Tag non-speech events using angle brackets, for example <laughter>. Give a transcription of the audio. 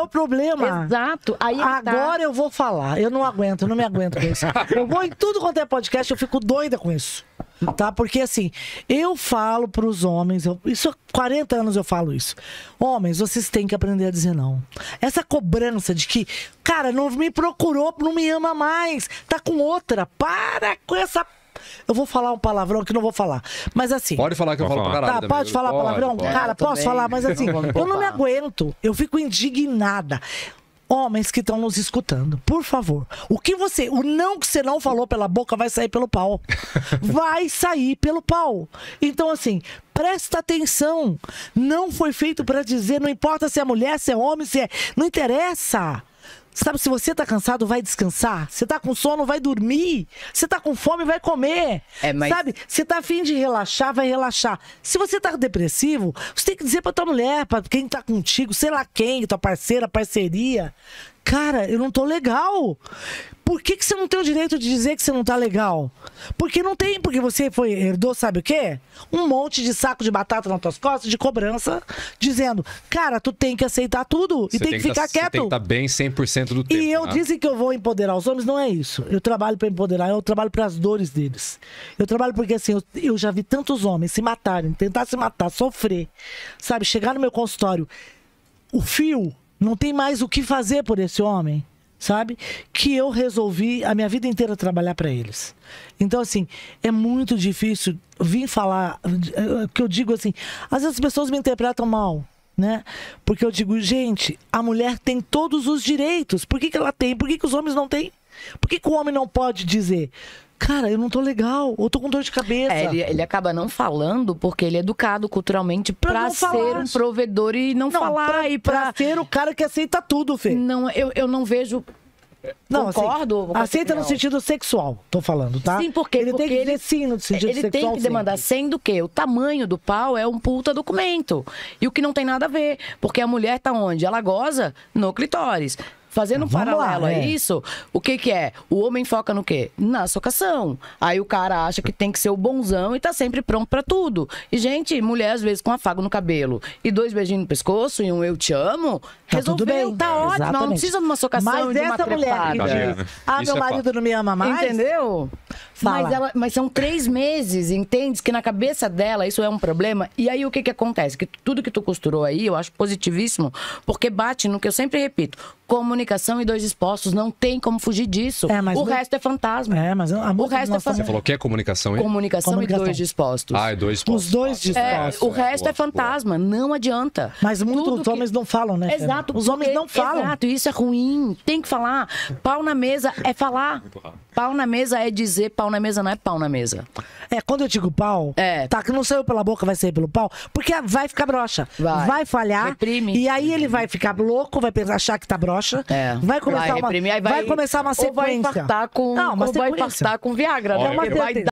é o problema. Exato. Aí tá. Agora tá. eu vou falar. Eu não aguento, eu não me aguento com isso. <laughs> eu vou em tudo quanto é podcast, eu fico doida com isso. Tá? Porque assim, eu falo para os homens, eu, isso há 40 anos eu falo isso. Homens, vocês têm que aprender a dizer não. Essa cobrança de que, cara, não me procurou, não me ama mais, tá com outra. Para com essa eu vou falar um palavrão que não vou falar. Mas assim. Pode falar que eu falo pra caralho. Tá, também. pode falar pode, palavrão? Pode. Cara, posso também. falar, mas <laughs> assim, eu não me aguento. Eu fico indignada homens que estão nos escutando, por favor, o que você, o não que você não falou pela boca vai sair pelo pau. <laughs> Vai sair pelo pau. Então assim, presta atenção. Não foi feito para dizer, não importa se é mulher, se é homem, se é, não interessa. Sabe, se você tá cansado, vai descansar. Você tá com sono, vai dormir. Você tá com fome, vai comer. É, mas... Sabe? Você tá afim de relaxar, vai relaxar. Se você tá depressivo, você tem que dizer pra tua mulher, pra quem tá contigo, sei lá quem, tua parceira, parceria. Cara, eu não tô legal. Por que, que você não tem o direito de dizer que você não tá legal? Porque não tem, porque você foi herdou, sabe o quê? Um monte de saco de batata nas tuas costas, de cobrança, dizendo, cara, tu tem que aceitar tudo e tem, tem que, tá ficar tá, quieto. Você tem que tá bem 100% do tempo. E eu né? disse que eu vou empoderar os homens, não é isso. Eu trabalho para empoderar, eu trabalho para as dores deles. Eu trabalho porque, assim, eu, eu já vi tantos homens se matarem, tentar se matar, sofrer, sabe? Chegar no meu consultório, o fio não tem mais o que fazer por esse homem, sabe? Que eu resolvi a minha vida inteira trabalhar para eles. Então, assim, é muito difícil vir falar. Eh, que eu digo assim, às vezes as pessoas me interpretam mal. Né? Porque eu digo, gente, a mulher tem todos os direitos. Por que, que ela tem? Por que, que os homens não têm? Por que, que o homem não pode dizer? Cara, eu não tô legal, eu tô com dor de cabeça. É, ele, ele, acaba não falando porque ele é educado culturalmente pra, pra ser falar. um provedor e não, não falar. Pra, e pra... pra... ser o cara que aceita tudo, Fê. Não, eu, eu não vejo não, assim, concordo. Assim, aceita no sentido sexual, tô falando, tá? Sim, porque ele porque tem que ele, sim, no é, sentido ele sexual. Ele tem que demandar, sempre. sendo que o tamanho do pau é um puta documento. E o que não tem nada a ver, porque a mulher tá onde? Ela goza no clitóris. Fazendo um paralelo lá, é. isso, o que que é? O homem foca no quê? Na socação. Aí o cara acha que tem que ser o bonzão e tá sempre pronto para tudo. E, gente, mulher às vezes com afago no cabelo e dois beijinhos no pescoço e um eu te amo, tá resolveu, tudo bem. tá ótimo. Ela não precisa de uma socação Mas de uma trepada. mulher né? ah, meu é marido não me ama mais. Entendeu? Fala. Mas, ela, mas são três meses, entende? Que na cabeça dela isso é um problema. E aí o que que acontece? Que tudo que tu costurou aí, eu acho positivíssimo, porque bate no que eu sempre repito comunicação e dois expostos. Não tem como fugir disso. É, o resto é fantasma. É, mas a o resto é Você falou que é comunicação, hein? Comunicação, comunicação. e dois dispostos. Ah, e dois expostos. Os dois dispostos. É, o resto boa, é fantasma, boa. não adianta. Mas muitos que... homens não falam, né? Exato. Os homens não falam. Exato, isso é ruim. Tem que falar. Pau na mesa é falar. Empurrar pau na mesa é dizer pau na mesa, não é pau na mesa. É, quando eu digo pau, é. tá, que não saiu pela boca, vai sair pelo pau, porque vai ficar broxa. Vai, vai falhar. Reprime. E aí ele vai ficar louco, vai achar que tá broxa. É. Vai começar vai uma. Reprimir, vai, vai, começar uma sequência. Ou vai com, não, mas ou vai infartar com Viagra, né? É uma vai